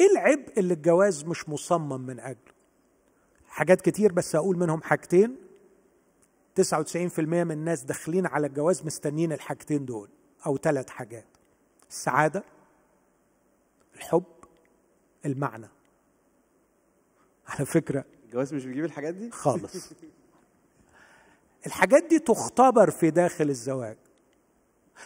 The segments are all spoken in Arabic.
ايه العبء اللي الجواز مش مصمم من اجله حاجات كتير بس اقول منهم حاجتين 99% من الناس داخلين على الجواز مستنيين الحاجتين دول او ثلاث حاجات السعاده الحب المعنى على فكره الجواز مش بيجيب الحاجات دي خالص الحاجات دي تختبر في داخل الزواج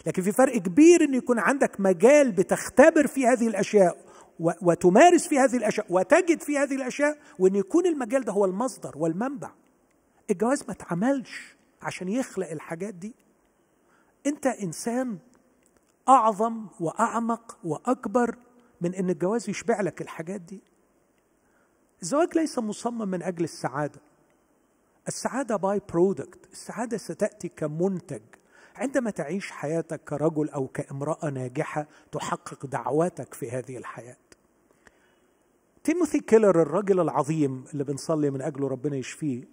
لكن في فرق كبير ان يكون عندك مجال بتختبر فيه هذه الاشياء وتمارس في هذه الاشياء وتجد في هذه الاشياء وان يكون المجال ده هو المصدر والمنبع الجواز ما اتعملش عشان يخلق الحاجات دي انت انسان اعظم واعمق واكبر من ان الجواز يشبع لك الحاجات دي الزواج ليس مصمم من اجل السعاده السعاده باي برودكت السعاده ستاتي كمنتج عندما تعيش حياتك كرجل او كامراه ناجحه تحقق دعواتك في هذه الحياه تيموثي كيلر الراجل العظيم اللي بنصلي من اجله ربنا يشفيه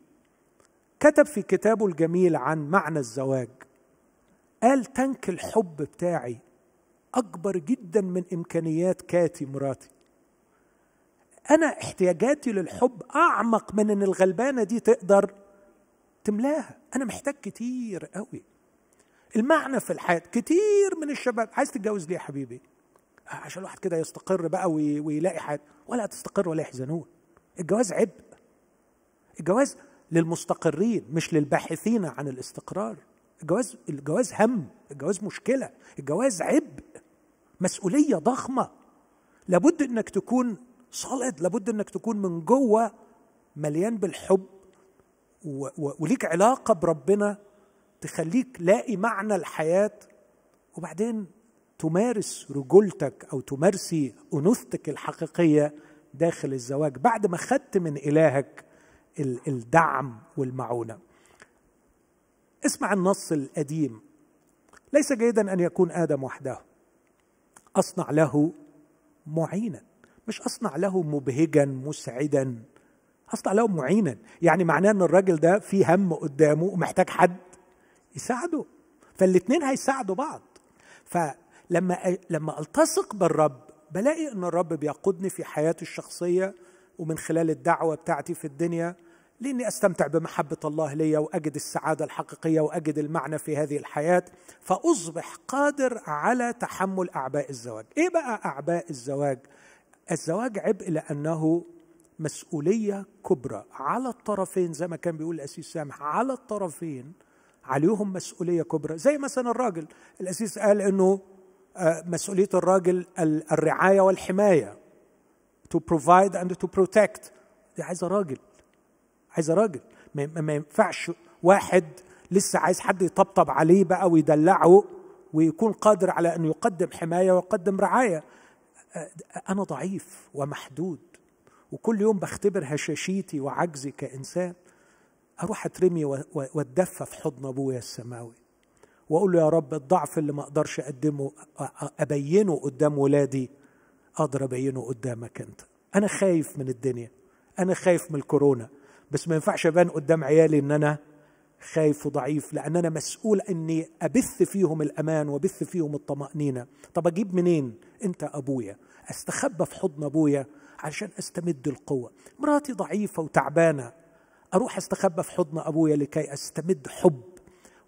كتب في كتابه الجميل عن معنى الزواج قال تانك الحب بتاعي اكبر جدا من امكانيات كاتي مراتي انا احتياجاتي للحب اعمق من ان الغلبانه دي تقدر تملاها انا محتاج كتير قوي المعنى في الحياه كتير من الشباب عايز تتجوز ليه يا حبيبي عشان الواحد كده يستقر بقى ويلاقي حاجه ولا تستقر ولا يحزنون الجواز عبء الجواز للمستقرين مش للباحثين عن الاستقرار الجواز الجواز هم الجواز مشكله الجواز عبء مسؤوليه ضخمه لابد انك تكون صلد لابد انك تكون من جوه مليان بالحب و... و... وليك علاقه بربنا تخليك لاقي معنى الحياه وبعدين تمارس رجولتك او تمارسي انوثتك الحقيقيه داخل الزواج بعد ما خدت من الهك الدعم والمعونه اسمع النص القديم ليس جيدا ان يكون ادم وحده اصنع له معينا مش اصنع له مبهجا مسعدا اصنع له معينا يعني معناه ان الراجل ده في هم قدامه ومحتاج حد يساعده فالاثنين هيساعدوا بعض ف لما لما التصق بالرب بلاقي ان الرب بيقودني في حياتي الشخصيه ومن خلال الدعوه بتاعتي في الدنيا لاني استمتع بمحبه الله ليا واجد السعاده الحقيقيه واجد المعنى في هذه الحياه فاصبح قادر على تحمل اعباء الزواج ايه بقى اعباء الزواج الزواج عبء لانه مسؤوليه كبرى على الطرفين زي ما كان بيقول الاسيس سامح على الطرفين عليهم مسؤوليه كبرى زي مثلا الراجل الاسيس قال انه آه، مسؤولية الراجل الرعاية والحماية to provide and to protect دي عايزة راجل عايزة راجل ما ينفعش واحد لسه عايز حد يطبطب عليه بقى ويدلعه ويكون قادر على أن يقدم حماية ويقدم رعاية آه، أنا ضعيف ومحدود وكل يوم بختبر هشاشيتي وعجزي كإنسان أروح أترمي وأتدفى في حضن أبويا السماوي واقول له يا رب الضعف اللي ما اقدرش اقدمه ابينه قدام ولادي اقدر ابينه قدامك انت انا خايف من الدنيا انا خايف من الكورونا بس ما ينفعش ابان قدام عيالي ان انا خايف وضعيف لان انا مسؤول اني ابث فيهم الامان وابث فيهم الطمانينه طب اجيب منين انت ابويا استخبى في حضن ابويا عشان استمد القوه مراتي ضعيفه وتعبانه اروح استخبى في حضن ابويا لكي استمد حب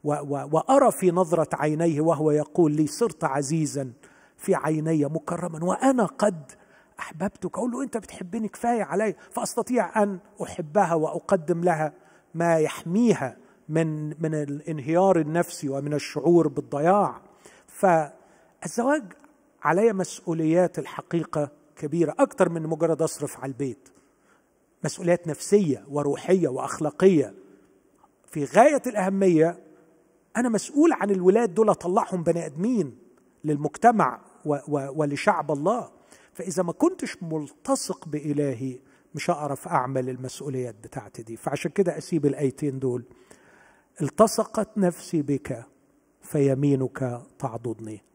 وارى في نظره عينيه وهو يقول لي صرت عزيزا في عيني مكرما وانا قد احببتك اقول له انت بتحبني كفايه علي فاستطيع ان احبها واقدم لها ما يحميها من من الانهيار النفسي ومن الشعور بالضياع فالزواج علي مسؤوليات الحقيقه كبيره اكثر من مجرد اصرف على البيت مسؤوليات نفسيه وروحيه واخلاقيه في غايه الاهميه انا مسؤول عن الولاد دول اطلعهم بني ادمين للمجتمع و و ولشعب الله فاذا ما كنتش ملتصق بالهي مش هعرف اعمل المسؤوليات بتاعتي دي فعشان كده اسيب الايتين دول التصقت نفسي بك فيمينك تعضدني